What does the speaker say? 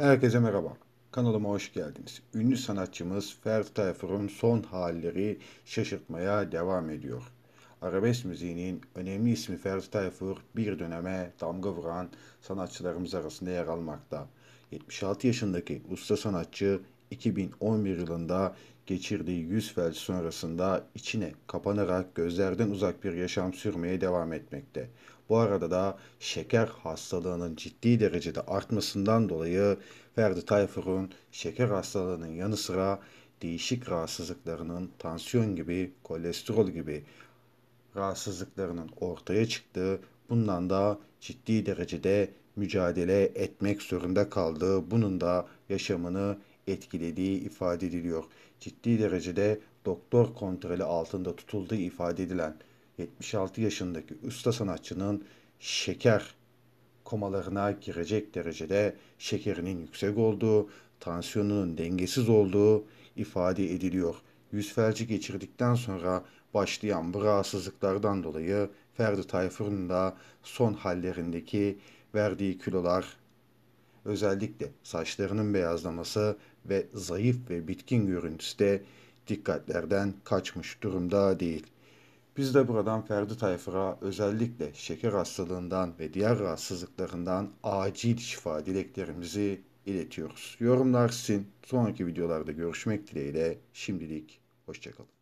Herkese merhaba. Kanalıma hoş geldiniz. Ünlü sanatçımız Ferdi Tayfur'un son halleri şaşırtmaya devam ediyor. Arabesk müziğinin önemli ismi Ferdi Tayfur bir döneme damga vuran sanatçılarımız arasında yer almakta. 76 yaşındaki usta sanatçı 2011 yılında geçirdiği yüz felç sonrasında içine kapanarak gözlerden uzak bir yaşam sürmeye devam etmekte. Bu arada da şeker hastalığının ciddi derecede artmasından dolayı Ferdi Tayfur'un şeker hastalığının yanı sıra değişik rahatsızlıklarının tansiyon gibi, kolesterol gibi rahatsızlıklarının ortaya çıktığı, bundan da ciddi derecede mücadele etmek zorunda kaldığı, bunun da yaşamını etkilediği ifade ediliyor. Ciddi derecede doktor kontrolü altında tutulduğu ifade edilen 76 yaşındaki usta sanatçının şeker komalarına girecek derecede şekerinin yüksek olduğu, tansiyonunun dengesiz olduğu ifade ediliyor. Yüz felci geçirdikten sonra başlayan bu rahatsızlıklardan dolayı Ferdi Tayfur'un da son hallerindeki verdiği kilolar Özellikle saçlarının beyazlaması ve zayıf ve bitkin görüntüsü de dikkatlerden kaçmış durumda değil. Biz de buradan Ferdi Tayfur'a özellikle şeker hastalığından ve diğer rahatsızlıklarından acil şifa dileklerimizi iletiyoruz. Yorumlar sizin. Sonraki videolarda görüşmek dileğiyle. Şimdilik hoşçakalın.